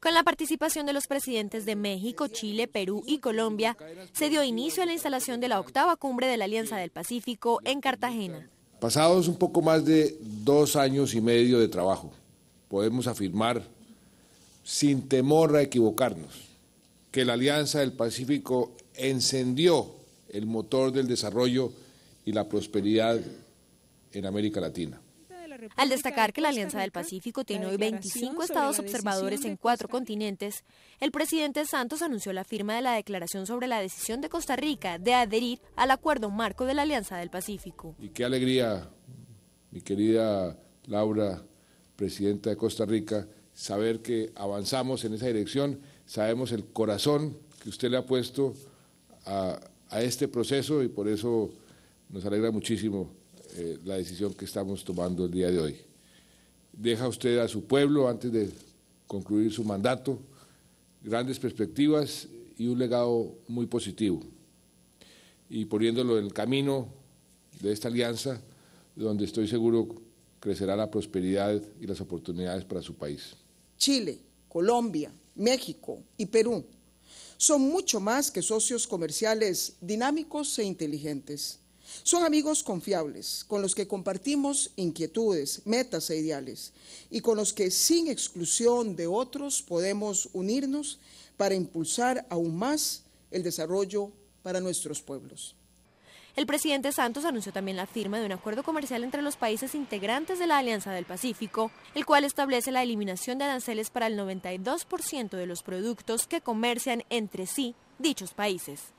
Con la participación de los presidentes de México, Chile, Perú y Colombia, se dio inicio a la instalación de la octava cumbre de la Alianza del Pacífico en Cartagena. Pasados un poco más de dos años y medio de trabajo, podemos afirmar sin temor a equivocarnos que la Alianza del Pacífico encendió el motor del desarrollo y la prosperidad en América Latina. Al destacar que la Alianza del Pacífico tiene hoy 25 estados observadores en cuatro continentes, el presidente Santos anunció la firma de la declaración sobre la decisión de Costa Rica de adherir al acuerdo marco de la Alianza del Pacífico. Y qué alegría, mi querida Laura, presidenta de Costa Rica, saber que avanzamos en esa dirección, sabemos el corazón que usted le ha puesto a, a este proceso y por eso nos alegra muchísimo eh, la decisión que estamos tomando el día de hoy. Deja usted a su pueblo antes de concluir su mandato grandes perspectivas y un legado muy positivo. Y poniéndolo en el camino de esta alianza, donde estoy seguro crecerá la prosperidad y las oportunidades para su país. Chile, Colombia, México y Perú son mucho más que socios comerciales dinámicos e inteligentes son amigos confiables, con los que compartimos inquietudes, metas e ideales, y con los que sin exclusión de otros podemos unirnos para impulsar aún más el desarrollo para nuestros pueblos. El presidente Santos anunció también la firma de un acuerdo comercial entre los países integrantes de la Alianza del Pacífico, el cual establece la eliminación de aranceles para el 92% de los productos que comercian entre sí dichos países.